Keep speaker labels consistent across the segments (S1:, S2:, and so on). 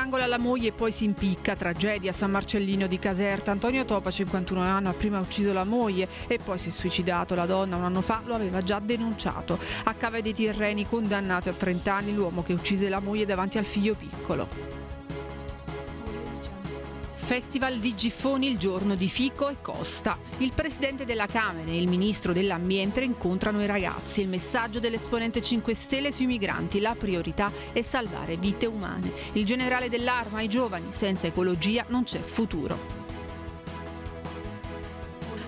S1: strangola la moglie e poi si impicca. Tragedia a San Marcellino di Caserta. Antonio Topa, 51 anni, ha prima ucciso la moglie e poi si è suicidato. La donna un anno fa lo aveva già denunciato. A Cave dei Tirreni, condannato a 30 anni, l'uomo che uccise la moglie davanti al figlio piccolo. Festival di Giffoni il giorno di Fico e Costa. Il presidente della Camera e il ministro dell'Ambiente incontrano i ragazzi. Il messaggio dell'esponente 5 Stelle sui migranti, la priorità è salvare vite umane. Il generale dell'arma ai giovani, senza ecologia non c'è futuro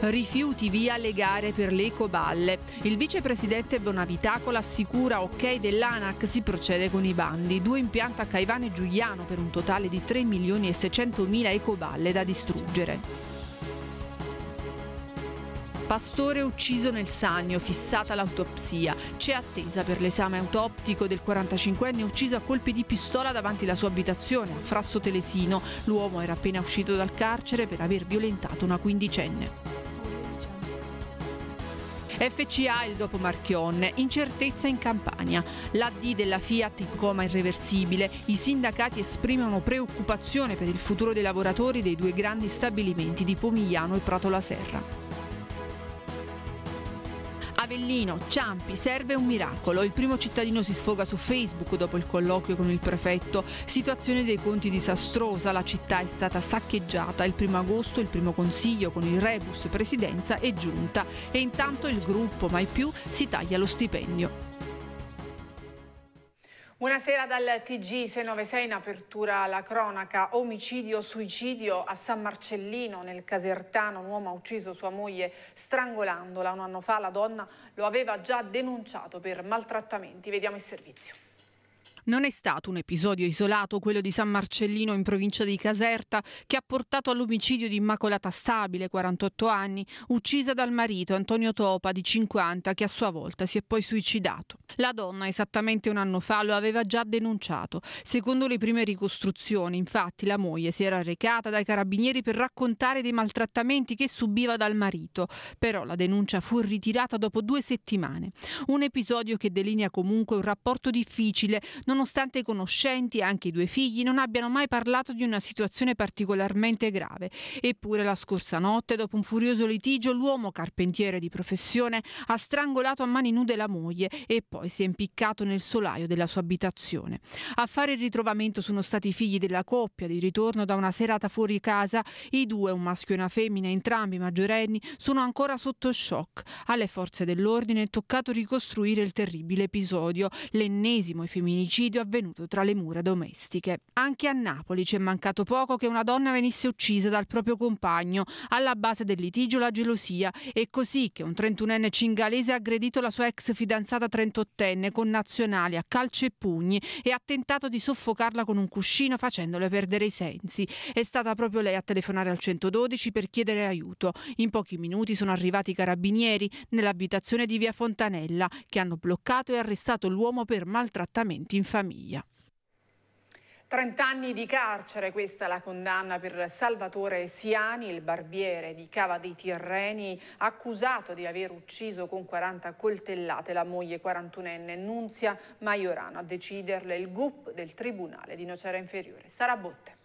S1: rifiuti via le gare per le ecoballe. Il vicepresidente Bonavitacola assicura ok dell'ANAC, si procede con i bandi. Due impianti a Caivano e Giuliano per un totale di 3 milioni e 600 mila ecoballe da distruggere. Pastore ucciso nel Sannio, fissata l'autopsia. C'è attesa per l'esame autoptico del 45enne ucciso a colpi di pistola davanti alla sua abitazione a Frasso Telesino. L'uomo era appena uscito dal carcere per aver violentato una quindicenne. FCA il dopo Marchionne, incertezza in Campania. L'AD della Fiat in coma irreversibile. I sindacati esprimono preoccupazione per il futuro dei lavoratori dei due grandi stabilimenti di Pomigliano e Prato la Serra. Avellino, Ciampi, serve un miracolo. Il primo cittadino si sfoga su Facebook dopo il colloquio con il prefetto. Situazione dei conti disastrosa, la città è stata saccheggiata. Il primo agosto il primo consiglio con il rebus presidenza è giunta e intanto il gruppo mai più si taglia lo stipendio. Buonasera dal TG696 in apertura alla cronaca. Omicidio-suicidio a San Marcellino nel Casertano. Un uomo ha ucciso sua moglie strangolandola. Un anno fa la donna lo aveva già denunciato per maltrattamenti. Vediamo il servizio. Non è stato un episodio isolato, quello di San Marcellino in provincia di Caserta, che ha portato all'omicidio di Immacolata Stabile, 48 anni, uccisa dal marito Antonio Topa, di 50, che a sua volta si è poi suicidato. La donna, esattamente un anno fa, lo aveva già denunciato. Secondo le prime ricostruzioni, infatti, la moglie si era recata dai carabinieri per raccontare dei maltrattamenti che subiva dal marito, però la denuncia fu ritirata dopo due settimane. Un episodio che delinea comunque un rapporto difficile, non nonostante i conoscenti, e anche i due figli, non abbiano mai parlato di una situazione particolarmente grave. Eppure la scorsa notte, dopo un furioso litigio, l'uomo carpentiere di professione ha strangolato a mani nude la moglie e poi si è impiccato nel solaio della sua abitazione. A fare il ritrovamento sono stati i figli della coppia, di ritorno da una serata fuori casa, i due, un maschio e una femmina, entrambi maggiorenni, sono ancora sotto shock. Alle forze dell'ordine è toccato ricostruire il terribile episodio, l'ennesimo e femminicidio omicidio avvenuto tra le mura domestiche. Anche a Napoli ci è mancato poco che una donna venisse uccisa dal proprio compagno, alla base del litigio la gelosia, e così che un 31enne cingalese ha aggredito la sua ex fidanzata 38enne con nazionali a calci e pugni e ha tentato di soffocarla con un cuscino facendole perdere i sensi. È stata proprio lei a telefonare al 112 per chiedere aiuto. In pochi minuti sono arrivati i carabinieri nell'abitazione di via Fontanella che hanno bloccato e arrestato l'uomo per maltrattamenti infantili famiglia. 30 anni di carcere, questa è la condanna per Salvatore Siani, il barbiere di Cava dei Tirreni, accusato di aver ucciso con 40 coltellate la moglie 41enne Nunzia Maiorano. A deciderle il GUP del Tribunale di Nocera Inferiore. Sarà Botte.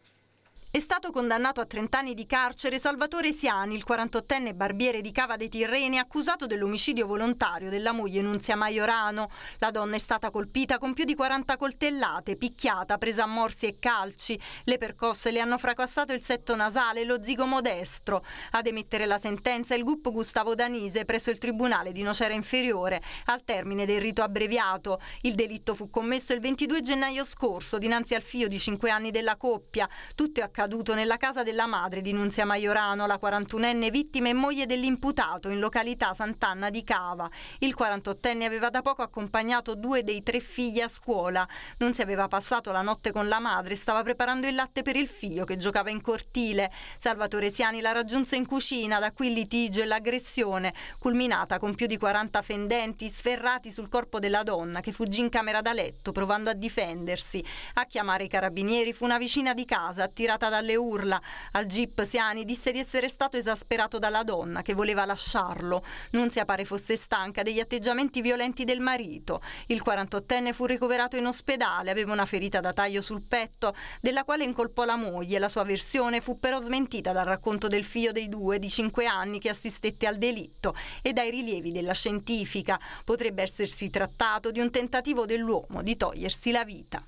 S2: È stato condannato a 30 anni di carcere Salvatore Siani, il 48enne barbiere di Cava dei Tirreni, accusato dell'omicidio volontario della moglie Nunzia Maiorano. La donna è stata colpita con più di 40 coltellate, picchiata, presa a morsi e calci. Le percosse le hanno fracassato il setto nasale e lo zigomo destro. Ad emettere la sentenza il gruppo Gustavo Danise presso il Tribunale di Nocera Inferiore, al termine del rito abbreviato. Il delitto fu commesso il 22 gennaio scorso dinanzi al figlio di 5 anni della coppia. Tutto è accaduto accaduto nella casa della madre di Nunzia Maiorano, la 41enne vittima e moglie dell'imputato in località Sant'Anna di Cava. Il 48enne aveva da poco accompagnato due dei tre figli a scuola. Nunzia aveva passato la notte con la madre e stava preparando il latte per il figlio che giocava in cortile. Salvatore Siani la raggiunse in cucina, da qui il litigio e l'aggressione, culminata con più di 40 fendenti sferrati sul corpo della donna che fuggì in camera da letto provando a difendersi. A chiamare i carabinieri fu una vicina di casa attirata scattata dalle urla. Al jeep Siani disse di essere stato esasperato dalla donna che voleva lasciarlo. Nunzia pare fosse stanca degli atteggiamenti violenti del marito. Il 48enne fu ricoverato in ospedale, aveva una ferita da taglio sul petto, della quale incolpò la moglie. La sua versione fu però smentita dal racconto del figlio dei due di 5 anni che assistette al delitto e dai rilievi della scientifica. Potrebbe essersi trattato di un tentativo dell'uomo di togliersi la vita.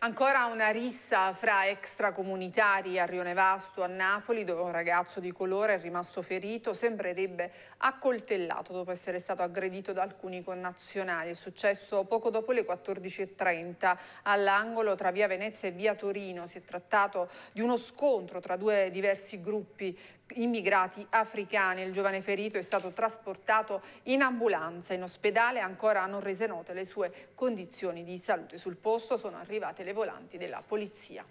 S1: Ancora una rissa fra extracomunitari a Rione Vasto, a Napoli, dove un ragazzo di colore è rimasto ferito, sembrerebbe accoltellato dopo essere stato aggredito da alcuni connazionali. È successo poco dopo le 14.30 all'angolo tra via Venezia e via Torino. Si è trattato di uno scontro tra due diversi gruppi immigrati africani. Il giovane ferito è stato trasportato in ambulanza in ospedale, ancora non rese note le sue condizioni di salute. Sul posto sono arrivate le volanti della polizia.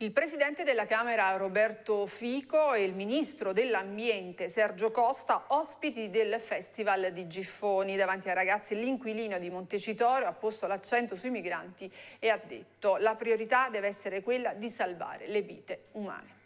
S1: Il presidente della Camera Roberto Fico e il ministro dell'Ambiente Sergio Costa, ospiti del Festival di Giffoni. Davanti ai ragazzi l'inquilino di Montecitorio ha posto l'accento sui migranti e ha detto la priorità deve essere quella di salvare le vite umane.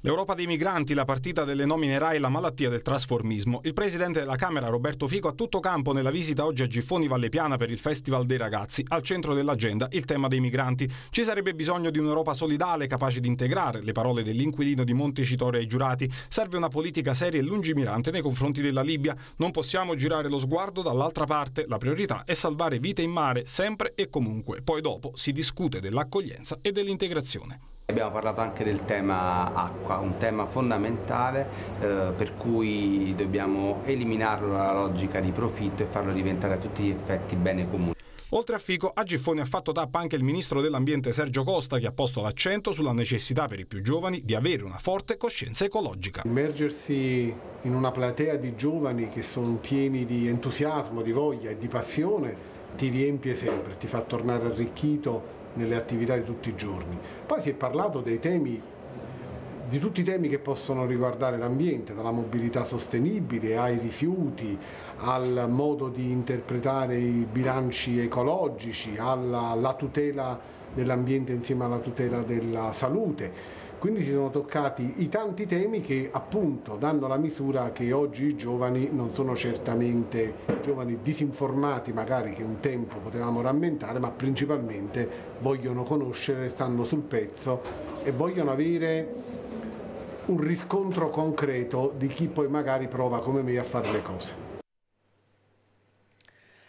S3: L'Europa dei migranti, la partita delle nomine RAI e la malattia del trasformismo. Il presidente della Camera Roberto Fico a tutto campo nella visita oggi a Giffoni Valle Piana per il Festival dei Ragazzi. Al centro dell'agenda il tema dei migranti. Ci sarebbe bisogno di un'Europa solidale capace di integrare le parole dell'inquilino di Montecitorio ai giurati. Serve una politica seria e lungimirante nei confronti della Libia. Non possiamo girare lo sguardo dall'altra parte. La priorità è salvare vite in mare sempre e comunque. Poi dopo si discute dell'accoglienza e dell'integrazione. Abbiamo parlato anche del tema acqua, un tema fondamentale eh, per cui dobbiamo eliminarlo dalla logica di profitto e farlo diventare a tutti gli effetti bene comune. Oltre a Fico, a Giffoni ha fatto tappa anche il ministro dell'ambiente Sergio Costa che ha posto l'accento sulla necessità per i più giovani di avere una forte coscienza ecologica. Immergersi in una platea di giovani che sono pieni di entusiasmo, di voglia e di passione ti riempie sempre, ti fa tornare arricchito nelle attività di tutti i giorni. Poi si è parlato dei temi di tutti i temi che possono riguardare l'ambiente, dalla mobilità sostenibile ai rifiuti, al modo di interpretare i bilanci ecologici, alla tutela dell'ambiente insieme alla tutela della salute. Quindi si sono toccati i tanti temi che appunto danno la misura che oggi i giovani non sono certamente giovani disinformati magari che un tempo potevamo rammentare ma principalmente vogliono conoscere, stanno sul pezzo e vogliono avere un riscontro concreto di chi poi magari prova come me a fare le cose.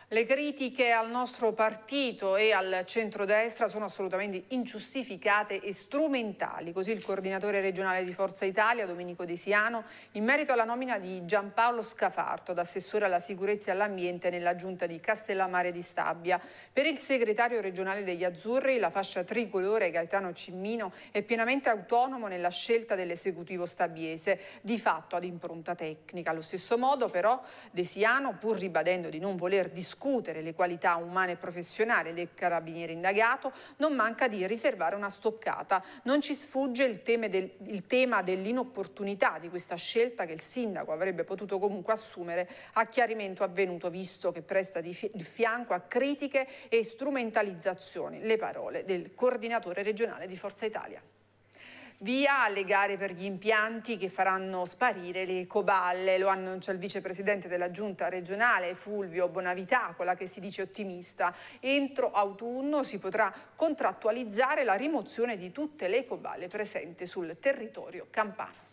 S1: Le critiche al nostro partito e al centrodestra sono assolutamente ingiustificate e strumentali, così il coordinatore regionale di Forza Italia, Domenico De Siano, in merito alla nomina di Giampaolo Scafarto ad assessore alla sicurezza e all'ambiente nella giunta di Castellammare di Stabia. Per il segretario regionale degli Azzurri, la fascia tricolore Gaetano Cimmino è pienamente autonomo nella scelta dell'esecutivo stabiese, di fatto ad impronta tecnica. Allo stesso modo però De Siano, pur ribadendo di non voler discutere discutere le qualità umane e professionali del carabiniere indagato, non manca di riservare una stoccata. Non ci sfugge il, del, il tema dell'inopportunità di questa scelta che il sindaco avrebbe potuto comunque assumere a chiarimento avvenuto, visto che presta di, fi di fianco a critiche e strumentalizzazioni le parole del coordinatore regionale di Forza Italia via le gare per gli impianti che faranno sparire le coballe. Lo annuncia il vicepresidente della giunta regionale Fulvio Bonavitacola che si dice ottimista. Entro autunno si potrà contrattualizzare la rimozione di tutte le coballe presenti sul territorio campano.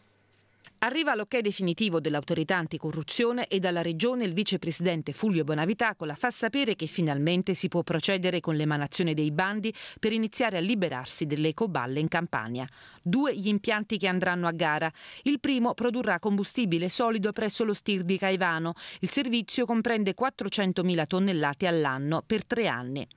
S4: Arriva l'ok definitivo dell'autorità anticorruzione e dalla regione il vicepresidente Fulvio Bonavitacola fa sapere che finalmente si può procedere con l'emanazione dei bandi per iniziare a liberarsi delle ecoballe in Campania. Due gli impianti che andranno a gara. Il primo produrrà combustibile solido presso lo STIR di Caivano. Il servizio comprende 400.000 tonnellate all'anno per tre anni.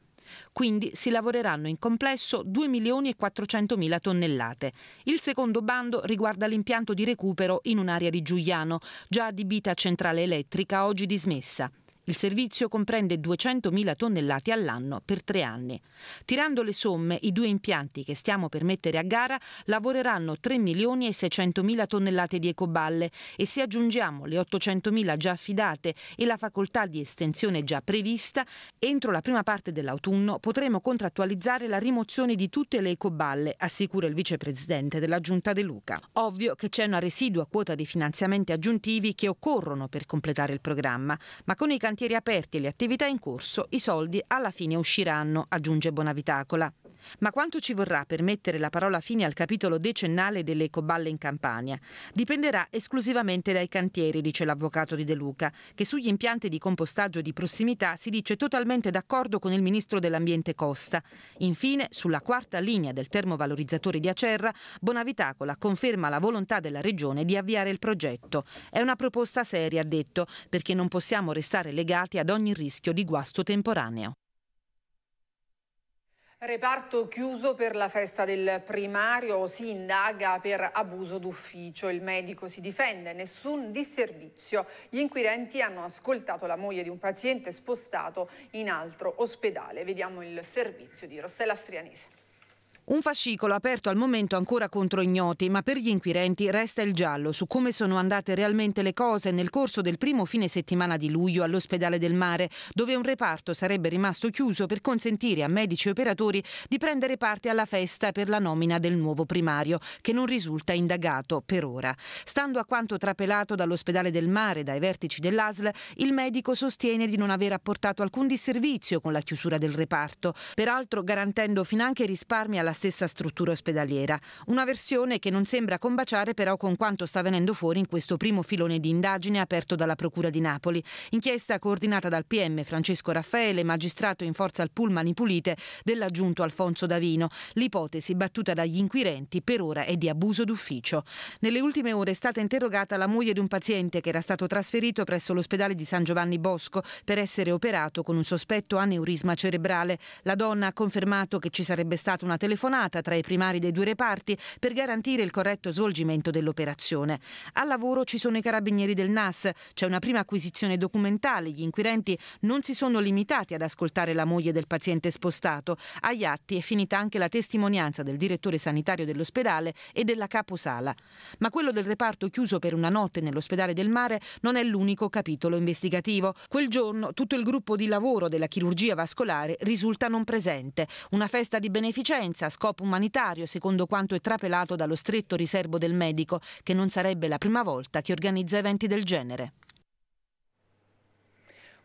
S4: Quindi si lavoreranno in complesso 2 milioni e 400 mila tonnellate. Il secondo bando riguarda l'impianto di recupero in un'area di Giuliano, già adibita a centrale elettrica, oggi dismessa. Il servizio comprende 200.000 tonnellate all'anno per tre anni. Tirando le somme, i due impianti che stiamo per mettere a gara lavoreranno 3.600.000 tonnellate di ecoballe e se aggiungiamo le 800.000 già affidate e la facoltà di estensione già prevista, entro la prima parte dell'autunno potremo contrattualizzare la rimozione di tutte le ecoballe, assicura il vicepresidente della Giunta De Luca. Ovvio che c'è una residua quota di finanziamenti aggiuntivi che occorrono per completare il programma, ma con i cantoni cantieri aperti e le attività in corso, i soldi alla fine usciranno, aggiunge Bonavitacola. Ma quanto ci vorrà per mettere la parola fine al capitolo decennale delle ecoballe in Campania? Dipenderà esclusivamente dai cantieri, dice l'avvocato di De Luca, che sugli impianti di compostaggio di prossimità si dice totalmente d'accordo con il ministro dell'Ambiente Costa. Infine, sulla quarta linea del termovalorizzatore di Acerra, Bonavitacola conferma la volontà della Regione di avviare il progetto. È una proposta seria, ha detto, perché non possiamo restare legati ad ogni rischio di guasto temporaneo.
S1: Reparto chiuso per la festa del primario, si indaga per abuso d'ufficio, il medico si difende, nessun disservizio. Gli inquirenti hanno ascoltato la moglie di un paziente spostato in altro ospedale. Vediamo il servizio di Rossella Strianese.
S4: Un fascicolo aperto al momento ancora contro ignoti, ma per gli inquirenti resta il giallo su come sono andate realmente le cose nel corso del primo fine settimana di luglio all'ospedale del mare, dove un reparto sarebbe rimasto chiuso per consentire a medici e operatori di prendere parte alla festa per la nomina del nuovo primario, che non risulta indagato per ora. Stando a quanto trapelato dall'ospedale del mare dai vertici dell'ASL, il medico sostiene di non aver apportato alcun disservizio con la chiusura del reparto, peraltro garantendo finanche risparmi alla stessa struttura ospedaliera. Una versione che non sembra combaciare però con quanto sta venendo fuori in questo primo filone di indagine aperto dalla Procura di Napoli. Inchiesta coordinata dal PM Francesco Raffaele, magistrato in forza al pool Pulite dell'aggiunto Alfonso Davino. L'ipotesi battuta dagli inquirenti per ora è di abuso d'ufficio. Nelle ultime ore è stata interrogata la moglie di un paziente che era stato trasferito presso l'ospedale di San Giovanni Bosco per essere operato con un sospetto aneurisma cerebrale. La donna ha confermato che ci sarebbe stata una telefonata telefonata tra i primari dei due reparti per garantire il corretto svolgimento dell'operazione. Al lavoro ci sono i carabinieri del NAS, c'è una prima acquisizione documentale, gli inquirenti non si sono limitati ad ascoltare la moglie del paziente spostato, agli atti è finita anche la testimonianza del direttore sanitario dell'ospedale e della caposala. Ma quello del reparto chiuso per una notte nell'ospedale del mare non è l'unico capitolo investigativo. Quel giorno tutto il gruppo di lavoro della chirurgia vascolare risulta non presente. Una festa di beneficenza scopo umanitario, secondo quanto è trapelato dallo stretto riservo del medico, che non sarebbe la prima volta che organizza eventi del genere.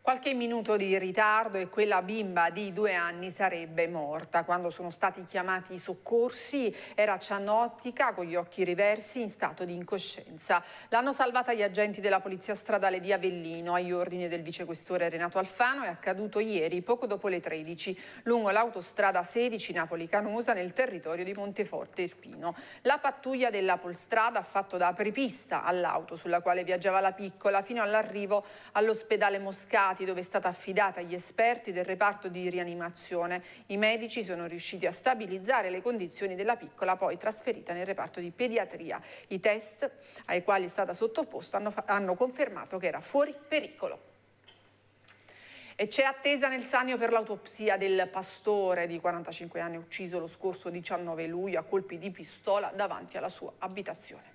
S1: Qualche minuto di ritardo e quella bimba di due anni sarebbe morta. Quando sono stati chiamati i soccorsi era cianottica con gli occhi riversi in stato di incoscienza. L'hanno salvata gli agenti della polizia stradale di Avellino agli ordini del vicequestore Renato Alfano. È accaduto ieri poco dopo le 13 lungo l'autostrada 16 Napoli-Canosa nel territorio di Monteforte Irpino. La pattuglia della polstrada ha fatto da apripista all'auto sulla quale viaggiava la piccola fino all'arrivo all'ospedale Moscato Malati dove è stata affidata agli esperti del reparto di rianimazione. I medici sono riusciti a stabilizzare le condizioni della piccola poi trasferita nel reparto di pediatria. I test ai quali è stata sottoposta hanno, hanno confermato che era fuori pericolo. E c'è attesa nel Sanio per l'autopsia del pastore di 45 anni ucciso lo scorso 19 luglio a colpi di pistola davanti alla sua abitazione.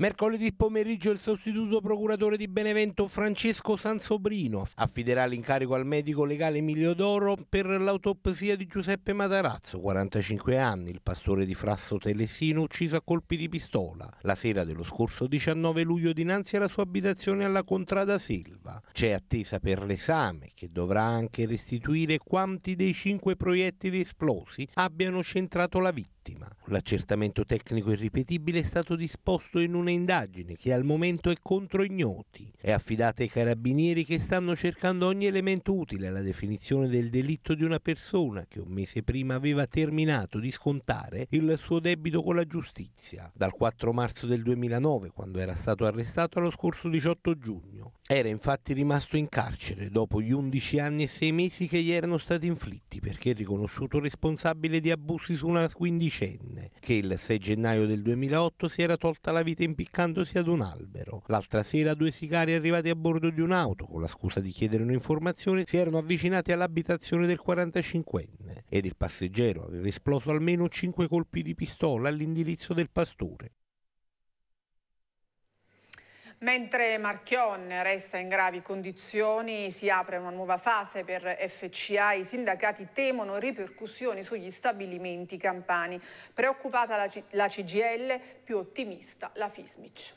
S5: Mercoledì pomeriggio il sostituto procuratore di Benevento Francesco Sansobrino affiderà l'incarico al medico legale Emilio Doro per l'autopsia di Giuseppe Matarazzo, 45 anni, il pastore di Frasso Telesino ucciso a colpi di pistola la sera dello scorso 19 luglio dinanzi alla sua abitazione alla Contrada Silva. C'è attesa per l'esame che dovrà anche restituire quanti dei cinque proiettili esplosi abbiano centrato la vittima vittima. L'accertamento tecnico irripetibile è stato disposto in una indagine che al momento è contro ignoti. È affidata ai carabinieri che stanno cercando ogni elemento utile alla definizione del delitto di una persona che un mese prima aveva terminato di scontare il suo debito con la giustizia. Dal 4 marzo del 2009, quando era stato arrestato, allo scorso 18 giugno. Era infatti rimasto in carcere dopo gli 11 anni e 6 mesi che gli erano stati inflitti perché riconosciuto responsabile di abusi su una quindicenne che il 6 gennaio del 2008 si era tolta la vita impiccandosi ad un albero. L'altra sera due sicari arrivati a bordo di un'auto con la scusa di chiedere un'informazione si erano avvicinati all'abitazione del 45enne ed il passeggero aveva esploso almeno 5 colpi di pistola all'indirizzo del pastore.
S1: Mentre Marchion resta in gravi condizioni, si apre una nuova fase per FCA. I sindacati temono ripercussioni sugli stabilimenti campani. Preoccupata la CGL, più ottimista la FISMIC.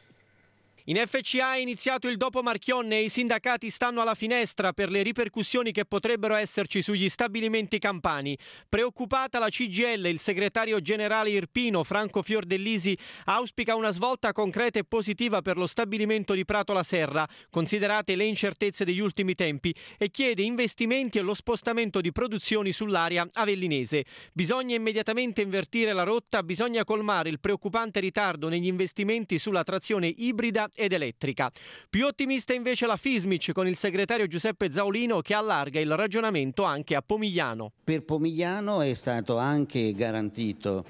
S6: In FCA è iniziato il dopo Marchionne e i sindacati stanno alla finestra per le ripercussioni che potrebbero esserci sugli stabilimenti campani. Preoccupata la CGL, il segretario generale Irpino, Franco Fiordellisi, auspica una svolta concreta e positiva per lo stabilimento di Prato la Serra, considerate le incertezze degli ultimi tempi, e chiede investimenti e lo spostamento di produzioni sull'area avellinese. Bisogna immediatamente invertire la rotta, bisogna colmare il preoccupante ritardo negli investimenti sulla trazione ibrida ed elettrica. Più ottimista invece la Fismic con il segretario Giuseppe Zaolino che allarga il ragionamento anche a Pomigliano.
S7: Per Pomigliano è stato anche garantito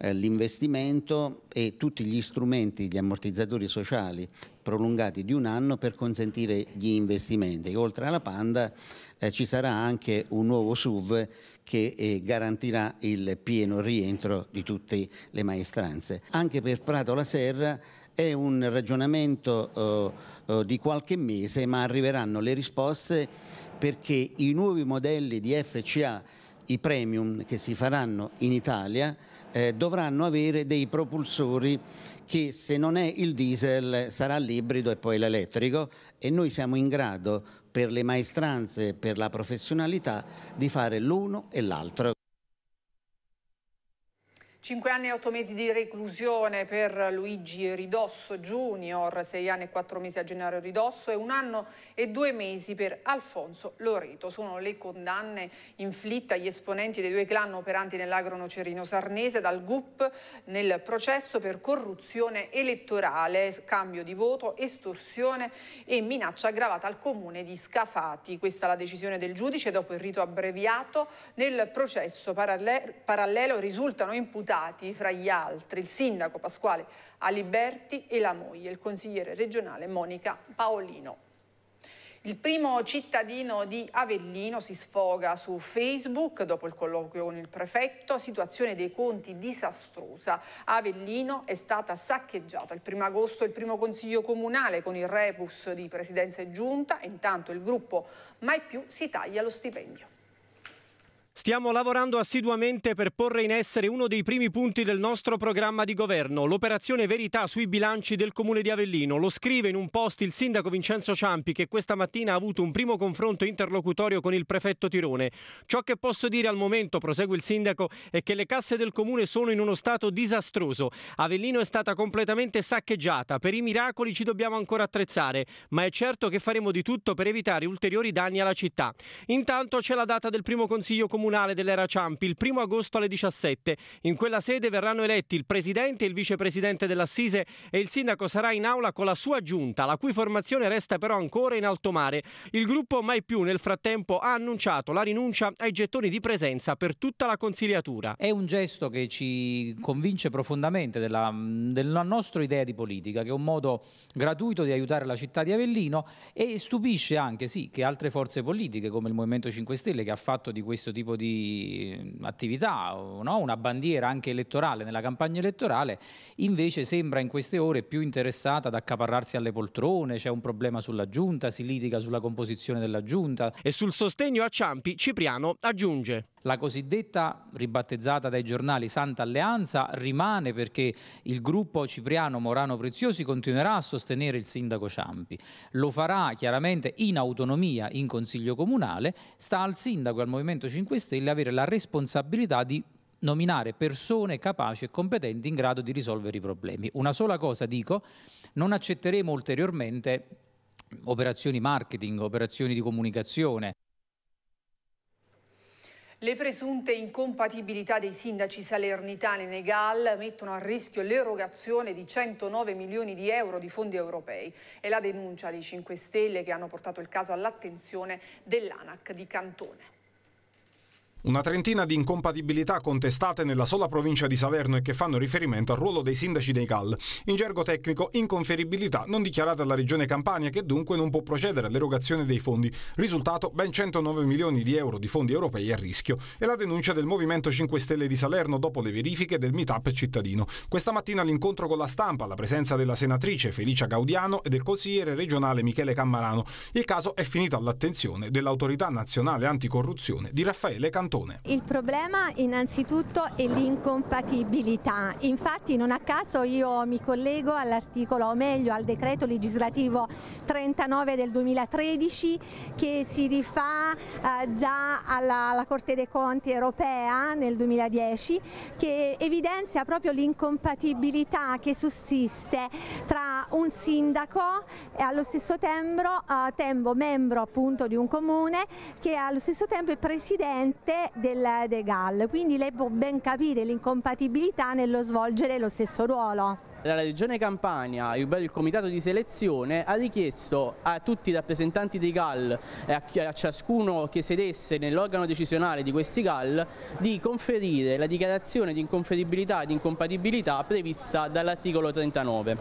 S7: eh, l'investimento e tutti gli strumenti, gli ammortizzatori sociali prolungati di un anno per consentire gli investimenti. Oltre alla Panda eh, ci sarà anche un nuovo SUV che eh, garantirà il pieno rientro di tutte le maestranze. Anche per Prato La Serra è un ragionamento eh, eh, di qualche mese, ma arriveranno le risposte perché i nuovi modelli di FCA, i premium che si faranno in Italia, eh, dovranno avere dei propulsori che se non è il diesel sarà l'ibrido e poi l'elettrico e noi siamo in grado per le maestranze, per la professionalità di fare l'uno e l'altro.
S1: Cinque anni e otto mesi di reclusione per Luigi Ridosso Junior, sei anni e quattro mesi a Gennaio Ridosso e un anno e due mesi per Alfonso Loreto. Sono le condanne inflitte agli esponenti dei due clan operanti nell'agro-nocerino sarnese dal GUP nel processo per corruzione elettorale, cambio di voto, estorsione e minaccia aggravata al comune di Scafati. Questa è la decisione del giudice dopo il rito abbreviato. Nel processo parallelo risultano imputati imputati, fra gli altri il sindaco Pasquale Aliberti e la moglie, il consigliere regionale Monica Paolino. Il primo cittadino di Avellino si sfoga su Facebook dopo il colloquio con il prefetto, situazione dei conti disastrosa. Avellino è stata saccheggiata il primo agosto il primo consiglio comunale con il repus di presidenza e giunta, intanto il gruppo mai più si taglia lo stipendio.
S6: Stiamo lavorando assiduamente per porre in essere uno dei primi punti del nostro programma di governo, l'operazione Verità sui bilanci del Comune di Avellino. Lo scrive in un post il sindaco Vincenzo Ciampi che questa mattina ha avuto un primo confronto interlocutorio con il prefetto Tirone. Ciò che posso dire al momento, prosegue il sindaco, è che le casse del Comune sono in uno stato disastroso. Avellino è stata completamente saccheggiata, per i miracoli ci dobbiamo ancora attrezzare, ma è certo che faremo di tutto per evitare ulteriori danni alla città. Intanto c'è la data del primo consiglio comunale comunale dell'era Ciampi il 1 agosto alle 17. In quella sede verranno eletti il presidente, e il vicepresidente dell'Assise e il sindaco sarà in aula con la sua giunta, la cui formazione resta però ancora in alto mare. Il gruppo Mai Più nel frattempo ha annunciato la rinuncia ai gettoni di presenza per tutta la consigliatura. È un gesto che ci convince profondamente della, della
S7: nostra idea di politica, che è un modo gratuito di aiutare la città di Avellino e stupisce anche sì, che altre forze politiche come il Movimento 5 Stelle che ha fatto di questo tipo di mm, attività, no? una bandiera anche elettorale nella campagna elettorale, invece sembra in queste ore più interessata ad accaparrarsi alle poltrone, c'è un problema sulla giunta, si litiga sulla composizione della giunta. E sul sostegno a Ciampi, Cipriano aggiunge. La cosiddetta, ribattezzata dai giornali, Santa Alleanza rimane perché il gruppo cipriano Morano Preziosi continuerà a sostenere il sindaco Ciampi. Lo farà chiaramente in autonomia in Consiglio Comunale, sta al sindaco e al Movimento 5 Stelle avere la responsabilità di nominare persone capaci e competenti in grado di risolvere i problemi. Una sola cosa dico, non accetteremo ulteriormente operazioni marketing, operazioni di comunicazione.
S1: Le presunte incompatibilità dei sindaci salernitani nei GAL mettono a rischio l'erogazione di 109 milioni di euro di fondi europei È la denuncia dei 5 Stelle che hanno portato il caso all'attenzione dell'ANAC di Cantone.
S3: Una trentina di incompatibilità contestate nella sola provincia di Salerno e che fanno riferimento al ruolo dei sindaci dei CAL. In gergo tecnico, inconferibilità non dichiarata alla Regione Campania che dunque non può procedere all'erogazione dei fondi. Risultato ben 109 milioni di euro di fondi europei a rischio. E la denuncia del Movimento 5 Stelle di Salerno dopo le verifiche del meetup cittadino. Questa mattina l'incontro con la stampa, la presenza della senatrice Felicia Gaudiano e del consigliere regionale Michele Cammarano. Il caso è finito all'attenzione dell'autorità nazionale anticorruzione di Raffaele Cantano. Cantone. Il
S1: problema innanzitutto è l'incompatibilità, infatti non a caso io
S2: mi collego all'articolo, o meglio al decreto legislativo 39 del 2013
S1: che si rifà eh, già alla, alla Corte dei Conti europea nel 2010 che evidenzia proprio l'incompatibilità che sussiste tra un sindaco e allo stesso tempo, eh, tempo membro appunto di un comune che allo stesso tempo è presidente del, del GAL, quindi lei può ben capire l'incompatibilità nello svolgere lo stesso ruolo.
S6: La Regione Campania, il comitato di selezione, ha richiesto a tutti i rappresentanti dei GAL e a, ciascuno che sedesse nell'organo decisionale di questi GAL di conferire la dichiarazione di inconferibilità e di incompatibilità prevista dall'articolo 39.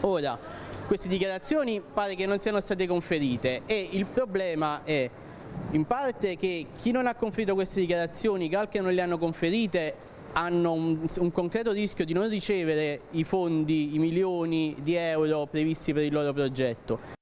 S6: Ora, queste dichiarazioni pare che non siano state conferite e il problema è in parte che chi non ha conferito queste dichiarazioni, i che non le hanno conferite, hanno un, un, concreto rischio di non ricevere i fondi, i milioni di euro previsti per il loro progetto.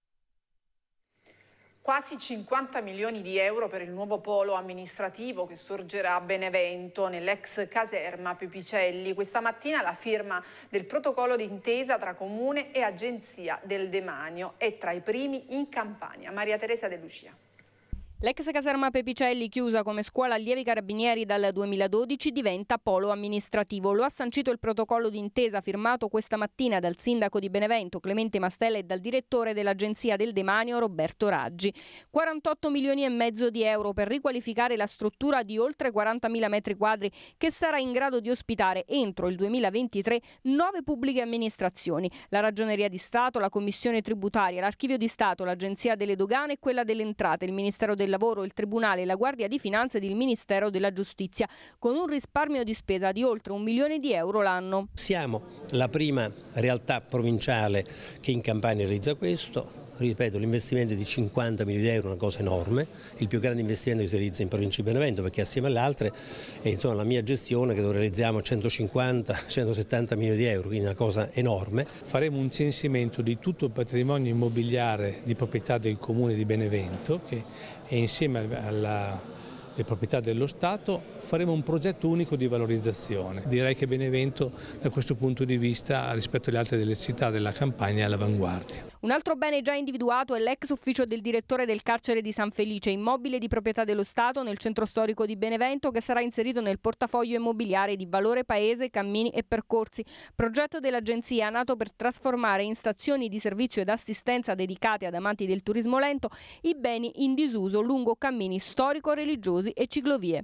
S1: Quasi 50 milioni di euro per il nuovo polo amministrativo che sorgerà a Benevento, nell'ex caserma Pepicelli. Questa mattina la firma del protocollo d'intesa tra Comune e Agenzia del Demanio è tra i primi in Campania. Maria Teresa De Lucia.
S8: L'ex caserma Pepicelli, chiusa come scuola allievi carabinieri dal 2012, diventa polo amministrativo. Lo ha sancito il protocollo d'intesa firmato questa mattina dal sindaco di Benevento Clemente Mastella e dal direttore dell'Agenzia del Demanio Roberto Raggi. 48 milioni e mezzo di euro per riqualificare la struttura di oltre 40.000 metri quadri che sarà in grado di ospitare entro il 2023 nove pubbliche amministrazioni, la Ragioneria di Stato, la Commissione Tributaria, l'Archivio di Stato, l'Agenzia delle Dogane e quella delle Entrate, il Ministero del del Lavoro, il Tribunale, la Guardia di Finanza ed il Ministero della Giustizia, con un risparmio di spesa di oltre un milione di euro l'anno.
S5: Siamo la prima realtà provinciale che in Campania realizza questo, ripeto, l'investimento di 50 milioni di euro è una cosa enorme, il più grande investimento che si realizza in provincia di Benevento perché assieme alle altre è insomma, la mia gestione che dove realizziamo 150-170 milioni di euro, quindi una cosa enorme. Faremo un censimento di tutto il patrimonio immobiliare di proprietà del comune di Benevento che e insieme alla le proprietà dello Stato, faremo un progetto unico di valorizzazione. Direi che Benevento da questo punto di vista rispetto alle altre delle città della campagna è all'avanguardia.
S8: Un altro bene già individuato è l'ex ufficio del direttore del carcere di San Felice, immobile di proprietà dello Stato nel centro storico di Benevento che sarà inserito nel portafoglio immobiliare di Valore Paese, Cammini e Percorsi, progetto dell'agenzia nato per trasformare in stazioni di servizio ed assistenza dedicate ad amanti del turismo lento i beni in disuso lungo cammini storico-religiosi e ciclovie.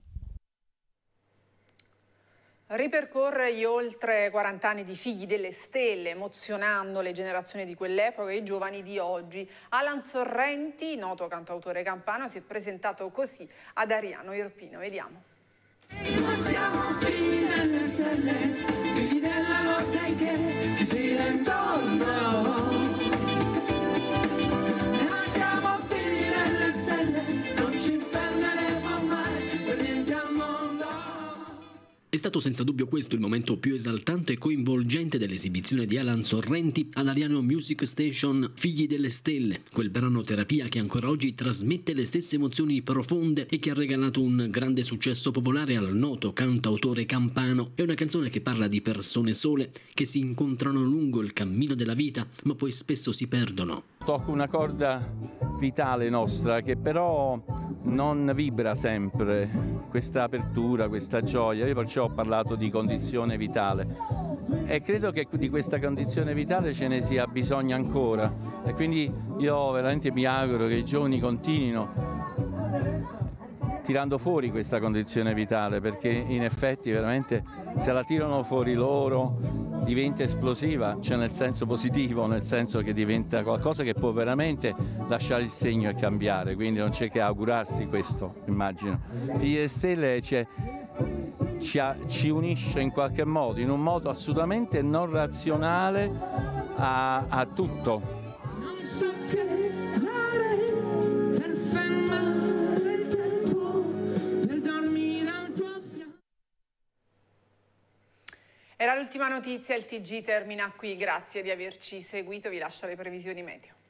S1: Ripercorre gli oltre 40 anni di Figli delle Stelle, emozionando le generazioni di quell'epoca e i giovani di oggi. Alan Sorrenti, noto cantautore campano, si è presentato così ad Ariano Irpino. Vediamo.
S6: siamo È stato senza dubbio questo il momento più esaltante e coinvolgente dell'esibizione di Alan Sorrenti all'Ariano Music Station Figli delle Stelle, quel brano terapia che ancora oggi trasmette le stesse emozioni profonde e che ha regalato un grande successo popolare al noto cantautore campano. È una canzone che parla di persone sole che si incontrano lungo il cammino della vita, ma poi spesso si perdono.
S5: Tocco una corda vitale nostra che però non vibra sempre questa apertura, questa gioia. Io perciò ho parlato di condizione vitale e credo che di questa condizione vitale ce ne sia bisogno ancora e quindi io veramente mi auguro che i giovani continuino tirando fuori questa condizione vitale perché in effetti veramente se la tirano fuori loro diventa esplosiva, cioè nel senso positivo, nel senso che diventa qualcosa che può veramente lasciare il segno e cambiare, quindi non c'è che augurarsi questo, immagino. Figlie delle Stelle c'è cioè, ci, unisce in qualche modo, in un modo assolutamente non razionale a, a tutto.
S1: ultima notizia, il TG termina qui, grazie di averci seguito, vi lascio le previsioni meteo.